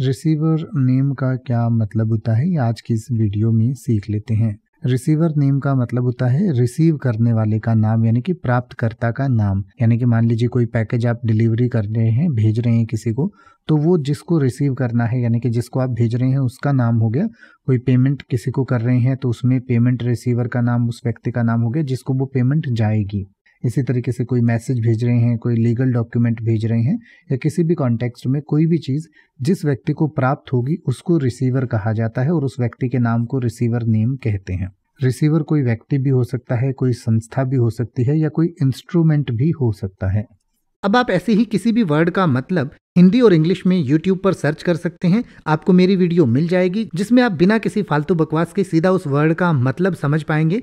receiver name का क्या मतलब होता है आज की इस वीडियो में सीख लेते हैं रिसीवर नेम का मतलब होता है रिसीव करने वाले का नाम यानी कि प्राप्तकर्ता का नाम यानी कि मान लीजिए कोई पैकेज आप डिलीवरी कर रहे हैं भेज रहे हैं किसी को तो वो जिसको रिसीव करना है यानी कि जिसको आप भेज रहे हैं उसका नाम हो गया कोई पेमेंट किसी को कर रहे हैं तो उसमें पेमेंट रिसीवर का नाम उस व्यक्ति का नाम हो गया जिसको वो पेमेंट जाएगी इसी तरीके से कोई मैसेज भेज रहे हैं कोई लीगल डॉक्यूमेंट भेज रहे हैं या किसी भी कॉन्टेक्स्ट में कोई भी चीज़ जिस व्यक्ति को प्राप्त होगी उसको रिसीवर कहा जाता है और उस व्यक्ति के नाम को रिसीवर नेम कहते हैं रिसीवर कोई व्यक्ति भी हो सकता है कोई संस्था भी हो सकती है या कोई इंस्ट्रूमेंट भी हो सकता है अब आप ऐसे ही किसी भी वर्ड का मतलब हिंदी और इंग्लिश में यूट्यूब पर सर्च कर सकते हैं आपको मेरी वीडियो मिल जाएगी जिसमें आप बिना किसी फालतू बकवास के सीधा उस वर्ड का मतलब समझ पाएंगे